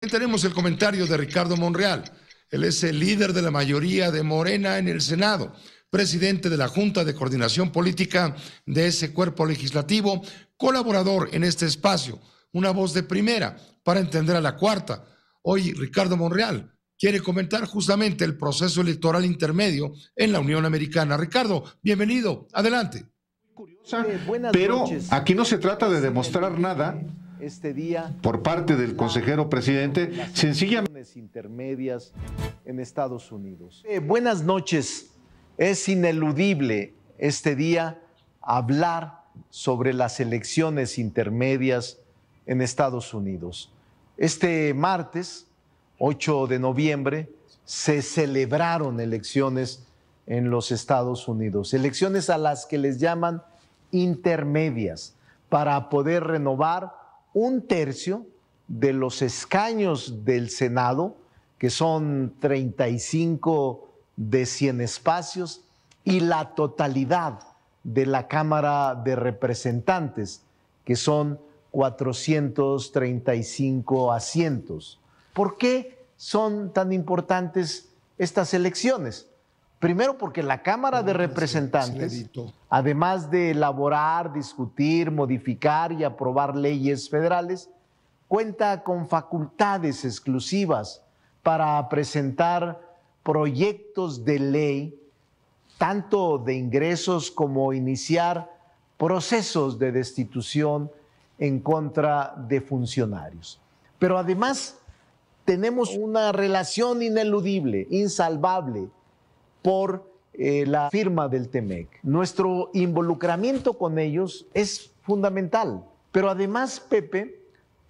Tenemos el comentario de Ricardo Monreal. Él es el líder de la mayoría de Morena en el Senado, presidente de la Junta de Coordinación Política de ese cuerpo legislativo, colaborador en este espacio, una voz de primera para entender a la cuarta. Hoy Ricardo Monreal quiere comentar justamente el proceso electoral intermedio en la Unión Americana. Ricardo, bienvenido, adelante. pero aquí no se trata de demostrar nada este día por parte del consejero presidente sencillamente intermedias en Estados Unidos. Eh, buenas noches. Es ineludible este día hablar sobre las elecciones intermedias en Estados Unidos. Este martes, 8 de noviembre, se celebraron elecciones en los Estados Unidos, elecciones a las que les llaman intermedias, para poder renovar un tercio de los escaños del Senado, que son 35 de 100 espacios, y la totalidad de la Cámara de Representantes, que son 435 asientos. ¿Por qué son tan importantes estas elecciones? Primero porque la Cámara de ah, Representantes, además de elaborar, discutir, modificar y aprobar leyes federales, cuenta con facultades exclusivas para presentar proyectos de ley, tanto de ingresos como iniciar procesos de destitución en contra de funcionarios. Pero además tenemos una relación ineludible, insalvable, por eh, la firma del TEMEC. Nuestro involucramiento con ellos es fundamental, pero además, Pepe,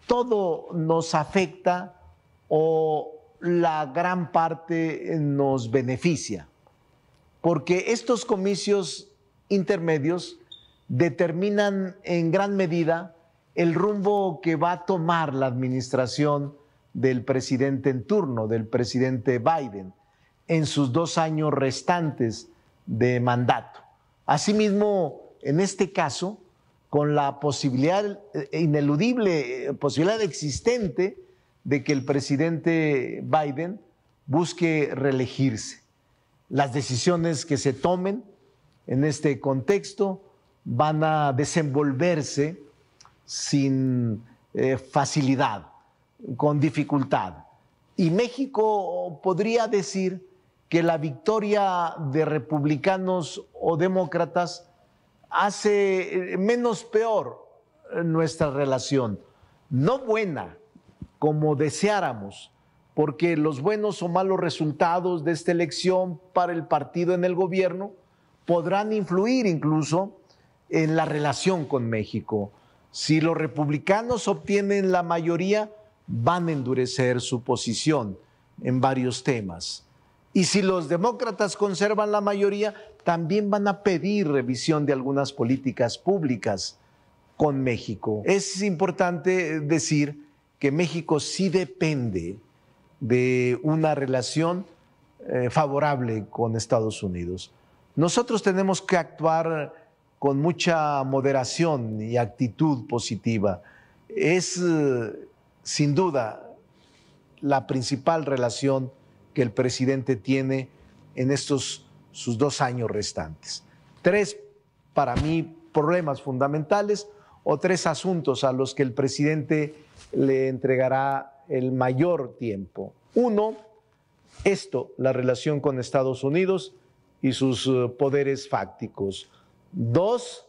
todo nos afecta o la gran parte eh, nos beneficia, porque estos comicios intermedios determinan en gran medida el rumbo que va a tomar la administración del presidente en turno, del presidente Biden en sus dos años restantes de mandato. Asimismo, en este caso, con la posibilidad eh, ineludible, eh, posibilidad existente de que el presidente Biden busque reelegirse. Las decisiones que se tomen en este contexto van a desenvolverse sin eh, facilidad, con dificultad. Y México podría decir que la victoria de republicanos o demócratas hace eh, menos peor eh, nuestra relación. No buena, como deseáramos, porque los buenos o malos resultados de esta elección para el partido en el gobierno podrán influir incluso en la relación con México. Si los republicanos obtienen la mayoría, van a endurecer su posición en varios temas. Y si los demócratas conservan la mayoría, también van a pedir revisión de algunas políticas públicas con México. Es importante eh, decir que México sí depende de una relación eh, favorable con Estados Unidos. Nosotros tenemos que actuar con mucha moderación y actitud positiva. Es eh, sin duda la principal relación que el presidente tiene en estos sus dos años restantes. Tres, para mí, problemas fundamentales o tres asuntos a los que el presidente le entregará el mayor tiempo. Uno, esto, la relación con Estados Unidos y sus eh, poderes fácticos. Dos,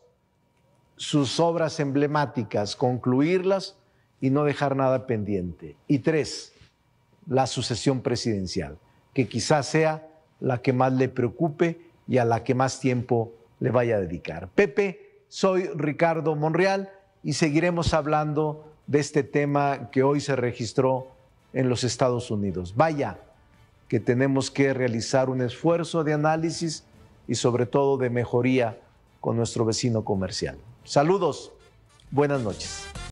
sus obras emblemáticas, concluirlas y no dejar nada pendiente. Y tres, la sucesión presidencial, que quizás sea la que más le preocupe y a la que más tiempo le vaya a dedicar. Pepe, soy Ricardo Monreal y seguiremos hablando de este tema que hoy se registró en los Estados Unidos. Vaya que tenemos que realizar un esfuerzo de análisis y sobre todo de mejoría con nuestro vecino comercial. Saludos, buenas noches.